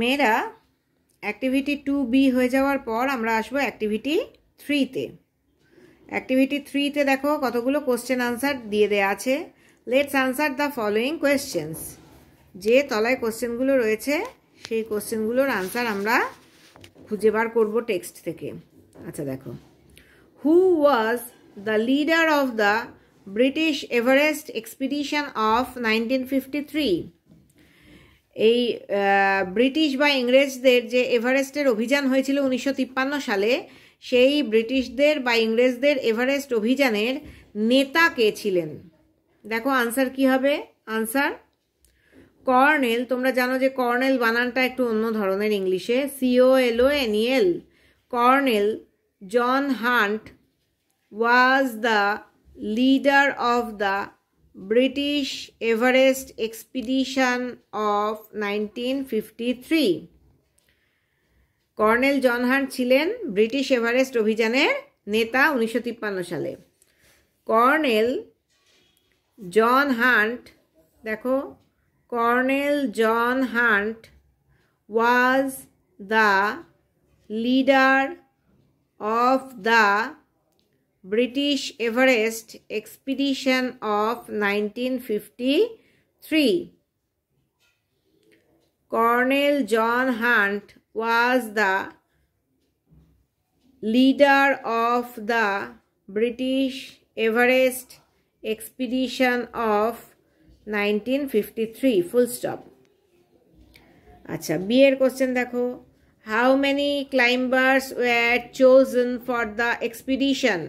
মেয়েরা activity two B হয়ে যাওয়ার পর আমরা আসবো অ্যাক্টিভিটি থ্রিতে অ্যাক্টিভিটি থ্রিতে দেখো কতগুলো কোশ্চেন আনসার দিয়ে দেওয়া আছে let's answer the following questions যে তলায় কোশ্চেনগুলো রয়েছে সেই কোশ্চেনগুলোর আনসার আমরা খুঁজে বার করব টেক্সট থেকে আচ্ছা দেখো who was the leader of the British Everest expedition of nineteen fifty three এই ব্রিটিশ বা ইংরেজদের যে এভারেস্টের অভিযান হয়েছিল উনিশশো সালে সেই ব্রিটিশদের বা ইংরেজদের এভারেস্ট অভিযানের নেতা কে ছিলেন দেখো আনসার কি হবে আনসার কর্নেল তোমরা জানো যে কর্নেল বানানটা একটু অন্য ধরনের ইংলিশে সিও এলও এনিয়েল Colonel John Hunt was the leader of the British Everest expedition of nineteen fifty three Colonel John Hunt ছিলেন ব্রিটিশ এভারেস্ট অভিযানের নেতা উনিশশো সালে কর্নেল জন হান্ট দেখো Colonel John Hunt was the leader of the British Everest expedition of 1953. Colonel John Hunt was the leader of the British Everest expedition of 1953 full stop अच्छा, B এর question देखो. How many climbers were chosen for the expedition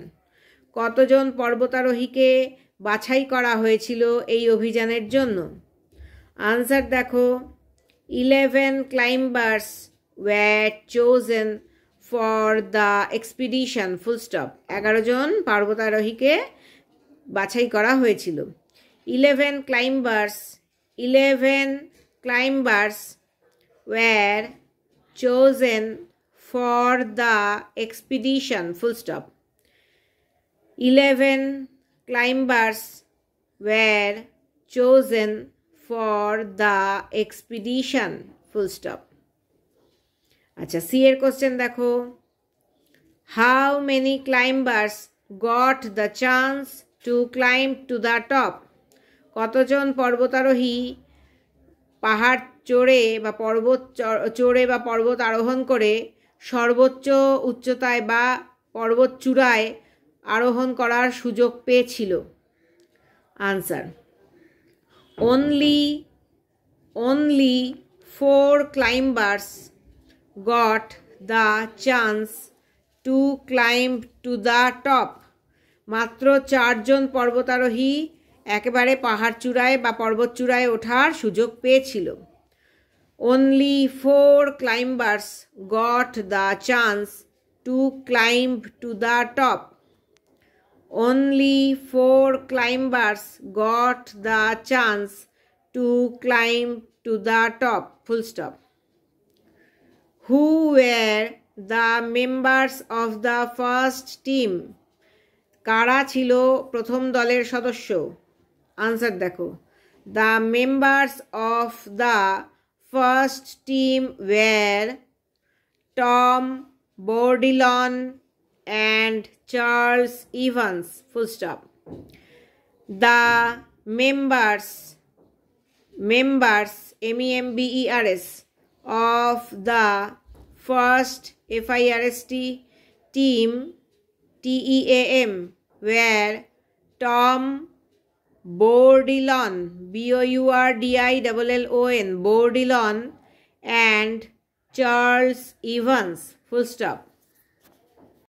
কতজন পর্বতারোহীকে বাছাই করা হয়েছিল এই অভিযানের জন্য আনসার দেখো eleven climbers were chosen for the expedition full stop এগারো জন পর্বতারোহীকে বাছাই করা হয়েছিল eleven climbers eleven climbers were chosen for the expedition full stop 11 climbers were chosen for the expedition full stop আচ্ছা সি এর কোশ্চেন দেখো how many climbers got the chance to climb to the top কতজন পর্বতারোহী পাহাড় চড়ে বা পর্বত চড়ে বা পর্বত আরোহণ করে সর্বোচ্চ উচ্চতায় বা পর্বত চূড়ায় আরোহণ করার সুযোগ পেয়েছিল answer only only four climbers got the chance to climb to the top মাত্র চারজন পর্বতারোহী একেবারে পাহাড় চূড়ায় বা পর্বত চূড়ায় ওঠার সুযোগ পেয়েছিল only four climbers got the chance to climb to the top Only four climbers got the chance to climb to the top. Full stop. Who were the members of the first team? কারা ছিল প্রথম দলের সদস্য answer দেখো the members of the first team were Tom Bourdillon and Charles Evans. Full stop. The members, members, M-E-M-B-E-R-S, of the first FIRST team, T-E-A-M, where Tom Bourdillon, B-O-U-R-D-I-L-L-O-N, Bourdillon and Charles Evans, full stop.